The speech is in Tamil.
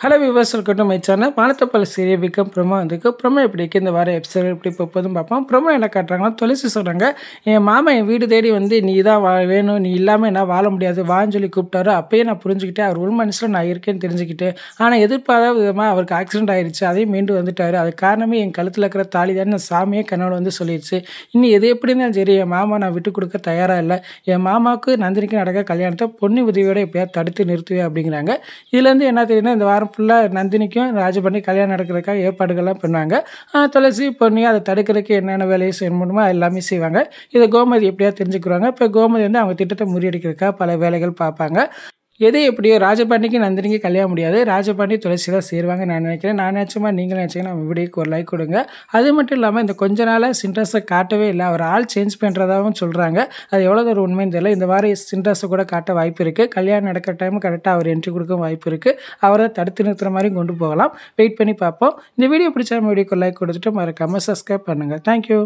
hello viewers welcome my channel வானத்தப்பல் சீரிய பிக்கம் ப்ரொமோ வந்துருக்கு ப்ரொமோ எப்படி இந்த வாரம் எபிசோட் எப்படி போதும் பார்ப்போம் ப்ரொமோ என்ன காட்டுறாங்கன்னா துளசி சொல்கிறாங்க என் மாமா என் வீடு தேடி வந்து நீ தான் வா வேணும் நீ இல்லாமல் என்ன வாழ முடியாது வான்னு சொல்லி கூப்பிட்டாரு அப்பயே நான் புரிஞ்சுக்கிட்டேன் அவர் உள் மனசில் நான் இருக்கேன்னு தெரிஞ்சுக்கிட்டு ஆனால் எதிர்பாராத விதமாக அவருக்கு ஆக்சிடென்ட் ஆயிடுச்சு அதையும் மீண்டு வந்துட்டார் அது காரணமே என் கழுத்தில் இருக்கிற தாலி தான் நான் சாமியே கண்ணோட வந்து சொல்லிடுச்சு இன்னும் எது எப்படி இருந்தாலும் சரி என் மாமா நான் விட்டு கொடுக்க தயாராக இல்லை என் மாமாவுக்கு நந்தினிக்கு நடக்க கல்யாணத்தை பொண்ணு உதவியோட எப்பயாவது தடுத்து நிறுத்துவேன் அப்படிங்கிறாங்க இதுலேருந்து என்ன தெரியுதுன்னா இந்த வாரம் வாரம் ஃபுல்லாக நந்தினிக்கும் ராஜபண்ணி கல்யாணம் நடக்கிறதுக்காக ஏற்பாடுகள்லாம் பண்ணுவாங்க துளசி பொண்ணி அதை தடுக்கிறதுக்கு என்னென்ன வேலையை முடியுமோ எல்லாமே செய்வாங்க இதை கோமதி எப்படியா தெரிஞ்சுக்கிறாங்க இப்போ கோமதி வந்து அவங்க திட்டத்தை முறியடிக்கிறதுக்காக பல வேலைகள் பார்ப்பாங்க எது எப்படியோ ராஜபாண்டிக்கு நந்தினிக்கு கல்யாணம் முடியாது ராஜபாண்டி துளசி தான் சேருவாங்க நான் நினைக்கிறேன் நான் நினச்சமா நீங்கள் நினச்சிங்கன்னா நம்ம வீடியோக்கு ஒரு லைக் கொடுங்க அது மட்டும் இல்லாமல் இந்த கொஞ்ச நாளாக சின்ட்ரஸை காட்டவே இல்லை அவர் ஆள் சேஞ்ச் பண்ணுறதாகவும் சொல்கிறாங்க அது எவ்வளோ தூரம் உண்மைன்னு தெரியல இந்த வாரம் சின்ட்ரஸை கூட காட்ட வாய்ப்பு இருக்குது கல்யாணம் நடக்கிற டைம் கரெக்டாக அவர் என்ட்ரி கொடுக்க வாய்ப்பு இருக்குது அவரை தடுத்து நிறுத்துற மாதிரி கொண்டு போகலாம் வெயிட் பண்ணி பார்ப்போம் இந்த வீடியோ பிடிச்சா நம்ம வீடியோக்கு லைக் கொடுத்துட்டு மறக்காமல் சப்ஸ்கிரைப் பண்ணுங்கள் தேங்க்யூ